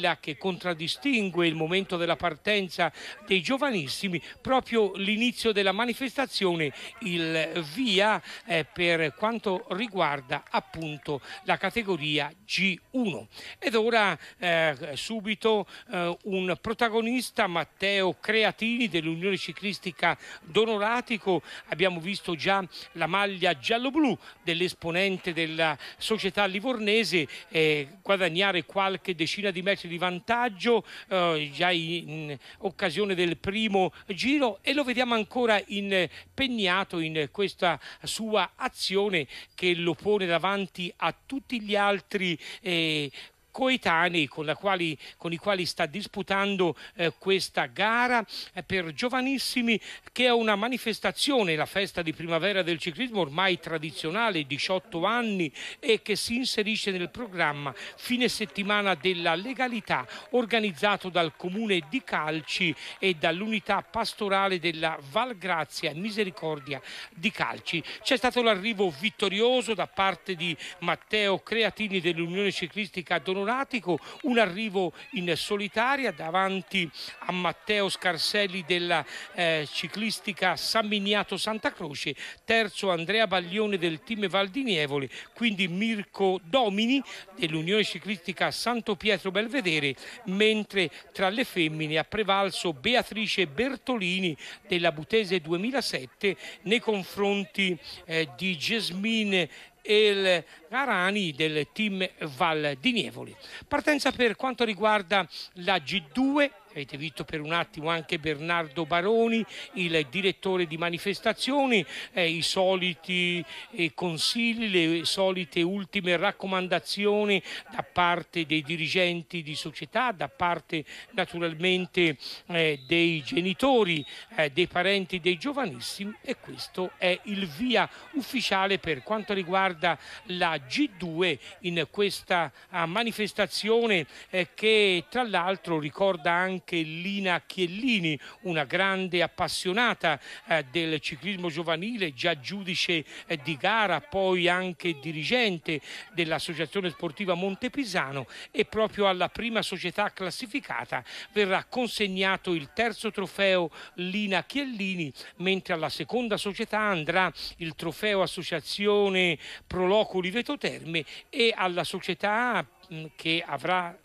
quella che contraddistingue il momento della partenza dei giovanissimi, proprio l'inizio della manifestazione, il via eh, per quanto riguarda appunto la categoria G1. Ed ora eh, subito eh, un protagonista, Matteo Creatini dell'Unione Ciclistica Donoratico, abbiamo visto già la maglia giallo-blu dell'esponente della società livornese eh, guadagnare qualche decina di metri punti di vantaggio eh, già in occasione del primo giro e lo vediamo ancora impegnato in questa sua azione che lo pone davanti a tutti gli altri eh, coetanei con, quali, con, i quali sta disputando eh, questa gara eh, per giovanissimi che è una manifestazione, la festa di primavera del ciclismo ormai tradizionale, 18 anni e che si inserisce nel programma fine settimana della legalità organizzato dal comune di Calci e dall'unità pastorale della Valgrazia Misericordia di Calci. C'è stato l'arrivo vittorioso da parte di Matteo Creatini dell'Unione Ciclistica Donato Donatico, un arrivo in solitaria davanti a Matteo Scarselli della eh, ciclistica San Miniato Santa Croce, terzo Andrea Baglione del team Valdinievole, quindi Mirko Domini dell'Unione Ciclistica Santo Pietro Belvedere, mentre tra le femmine ha prevalso Beatrice Bertolini della Butese 2007 nei confronti eh, di Gesmine il Garani del team Val di Nievoli. Partenza per quanto riguarda la G2 Avete visto per un attimo anche Bernardo Baroni, il direttore di manifestazioni, eh, i soliti eh, consigli, le solite ultime raccomandazioni da parte dei dirigenti di società, da parte naturalmente eh, dei genitori, eh, dei parenti dei giovanissimi e questo è il via ufficiale per quanto riguarda la G2 in questa ah, manifestazione eh, che tra l'altro ricorda anche anche Lina Chiellini, una grande appassionata eh, del ciclismo giovanile, già giudice eh, di gara, poi anche dirigente dell'Associazione Sportiva Montepisano e proprio alla prima società classificata verrà consegnato il terzo trofeo Lina Chiellini, mentre alla seconda società andrà il trofeo Associazione Prolocoli Vetoterme e alla società mm, che avrà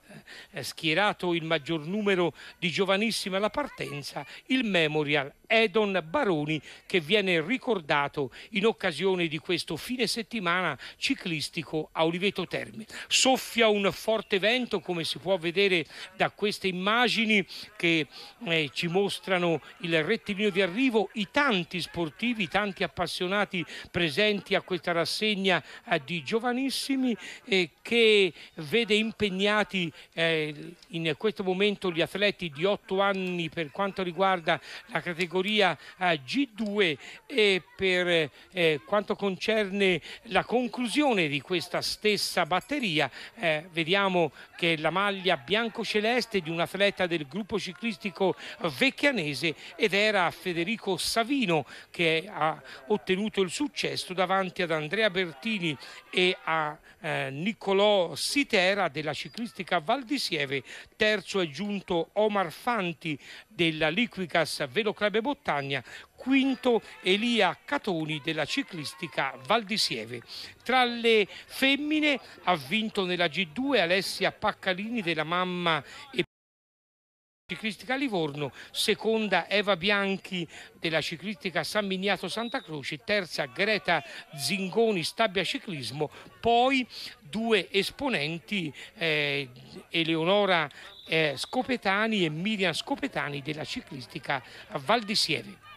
eh, schierato il maggior numero di giovanissimi alla partenza, il Memorial Edon Baroni che viene ricordato in occasione di questo fine settimana ciclistico a Oliveto Terme. Soffia un forte vento come si può vedere da queste immagini che eh, ci mostrano il rettilineo di arrivo, i tanti sportivi, i tanti appassionati presenti a questa rassegna eh, di giovanissimi eh, che vede impegnati eh, in questo momento gli atleti di 8 anni per quanto riguarda la categoria categoria eh, G2 e per eh, quanto concerne la conclusione di questa stessa batteria eh, vediamo che la maglia bianco-celeste di un atleta del gruppo ciclistico vecchianese ed era Federico Savino che ha ottenuto il successo davanti ad Andrea Bertini e a Niccolò Sitera della ciclistica Valdisieve terzo è giunto Omar Fanti della Liquicas Veloclub Bottagna, quinto Elia Catoni della ciclistica Valdisieve. Tra le femmine ha vinto nella G2 Alessia Paccalini della mamma e Ciclistica Livorno, seconda Eva Bianchi della ciclistica San Miniato Santa Croce, terza Greta Zingoni Stabia Ciclismo, poi due esponenti eh, Eleonora eh, Scopetani e Miriam Scopetani della ciclistica Val di Sieve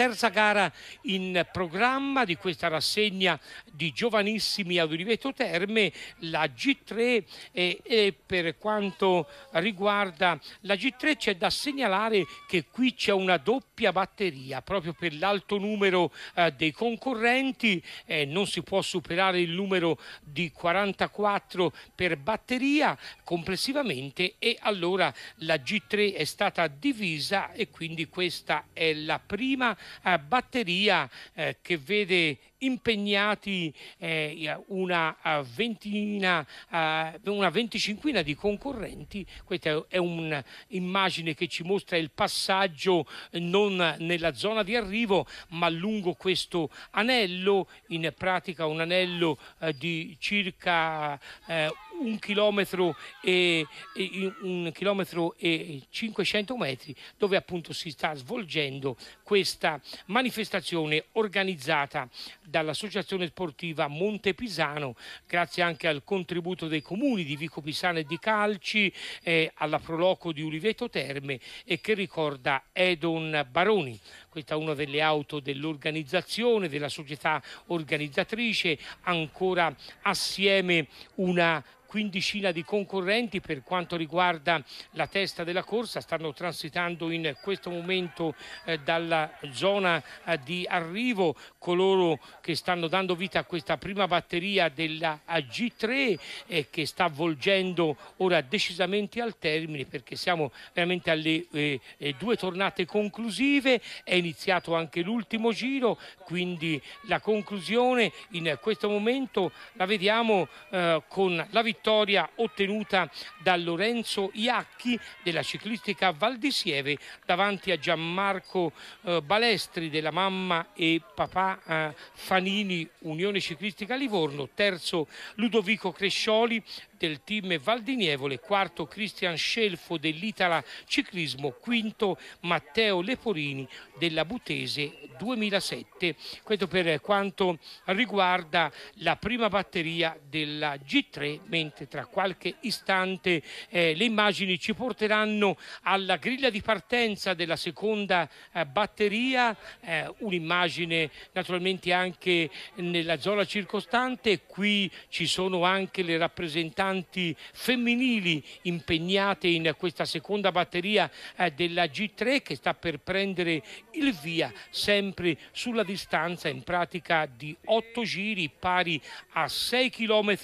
terza gara in programma di questa rassegna di giovanissimi ad Oliveto Terme, la G3 e, e per quanto riguarda la G3 c'è da segnalare che qui c'è una doppia batteria proprio per l'alto numero eh, dei concorrenti, eh, non si può superare il numero di 44 per batteria complessivamente e allora la G3 è stata divisa e quindi questa è la prima eh, batteria eh, che vede impegnati eh, una eh, ventina, eh, una venticinquina di concorrenti. Questa è un'immagine che ci mostra il passaggio non nella zona di arrivo ma lungo questo anello, in pratica un anello di circa un chilometro e, e, un chilometro e 500 metri dove appunto si sta svolgendo questa manifestazione organizzata dall'Associazione Sportiva Monte Pisano grazie anche al contributo dei comuni di Vico Pisano e di Calci eh, alla Proloco di Uliveto Terme e che ricorda Edon Baroni questa è una delle auto dell'organizzazione, della società organizzatrice, ancora assieme una quindicina di concorrenti per quanto riguarda la testa della corsa stanno transitando in questo momento eh, dalla zona eh, di arrivo coloro che stanno dando vita a questa prima batteria della G3 eh, che sta volgendo ora decisamente al termine perché siamo veramente alle eh, eh, due tornate conclusive è iniziato anche l'ultimo giro, quindi la conclusione in questo momento la vediamo eh, con la vittoria ottenuta da Lorenzo Iacchi della ciclistica Val di Sieve davanti a Gianmarco eh, Balestri della mamma e papà eh, Fanini Unione Ciclistica Livorno, terzo Ludovico Crescioli, del team Valdinievole, quarto Cristian Scelfo dell'Itala Ciclismo, quinto Matteo Leporini della Butese 2007. Questo per quanto riguarda la prima batteria della G3, mentre tra qualche istante eh, le immagini ci porteranno alla griglia di partenza della seconda eh, batteria, eh, un'immagine naturalmente anche nella zona circostante, qui ci sono anche le rappresentanze militanti femminili impegnate in questa seconda batteria eh, della G3 che sta per prendere il via sempre sulla distanza in pratica di 8 giri pari a 6 km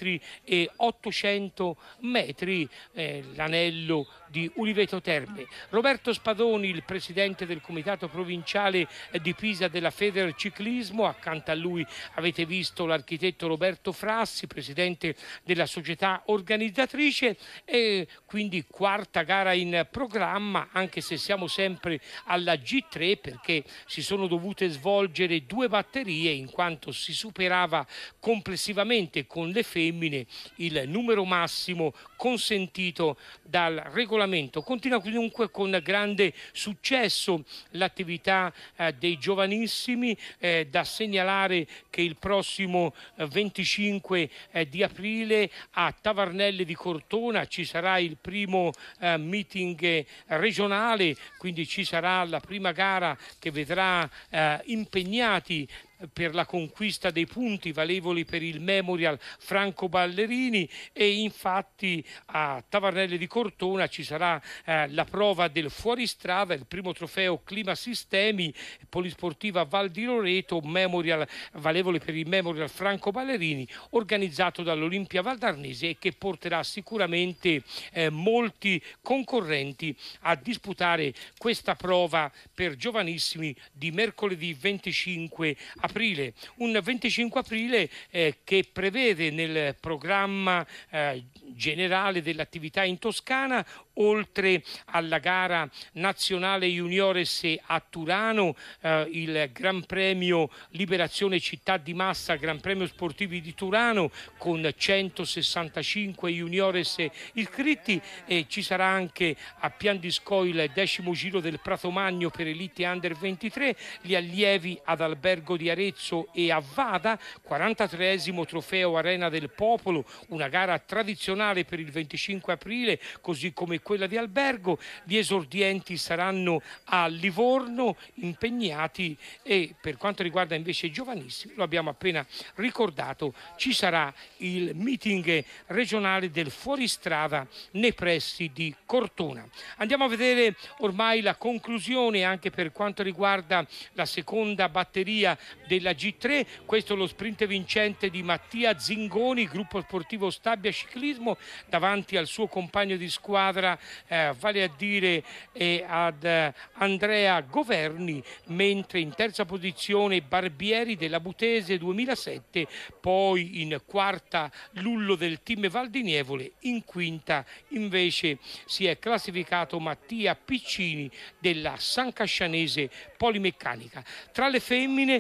e 800 metri, eh, l'anello di Uliveto Terme, Roberto Spadoni, il presidente del comitato provinciale di Pisa della Feder Ciclismo, accanto a lui avete visto l'architetto Roberto Frassi, presidente della società organizzatrice e quindi quarta gara in programma, anche se siamo sempre alla G3 perché si sono dovute svolgere due batterie in quanto si superava complessivamente con le femmine il numero massimo consentito dal regolamento regolamento. Continua dunque con grande successo l'attività eh, dei giovanissimi, eh, da segnalare che il prossimo eh, 25 eh, di aprile a Tavarnelle di Cortona ci sarà il primo eh, meeting regionale, quindi ci sarà la prima gara che vedrà eh, impegnati per la conquista dei punti valevoli per il Memorial Franco Ballerini e infatti a Tavarnelle di Cortona ci sarà eh, la prova del fuoristrada, il primo trofeo Clima Sistemi, Polisportiva Val di Loreto, Memorial valevole per il Memorial Franco Ballerini, organizzato dall'Olimpia Valdarnese e che porterà sicuramente eh, molti concorrenti a disputare questa prova per giovanissimi di mercoledì 25 a aprile, un 25 aprile eh, che prevede nel programma eh, generale dell'attività in Toscana, oltre alla gara nazionale juniores a Turano, eh, il Gran Premio Liberazione Città di Massa, Gran Premio Sportivi di Turano con 165 juniores iscritti e ci sarà anche a Pian di il decimo giro del Prato Magno per Elite Under 23, gli allievi ad Albergo di Arezzo e a Vada, 43 trofeo Arena del Popolo, una gara tradizionale nazionale per il 25 aprile, così come quella di Albergo. Gli esordienti saranno a Livorno impegnati e per quanto riguarda invece i giovanissimi, lo abbiamo appena ricordato, ci sarà il meeting regionale del fuoristrada nei pressi di Cortona. Andiamo a vedere ormai la conclusione anche per quanto riguarda la seconda batteria della G3, questo è lo sprint vincente di Mattia Zingoni, gruppo sportivo Stabia Ciclismo, davanti al suo compagno di squadra, eh, vale a dire eh, ad eh, Andrea Governi, mentre in terza posizione Barbieri della Butese 2007, poi in quarta Lullo del team Valdinievole, in quinta invece si è classificato Mattia Piccini della San Cascianese Polimeccanica. Tra le femmine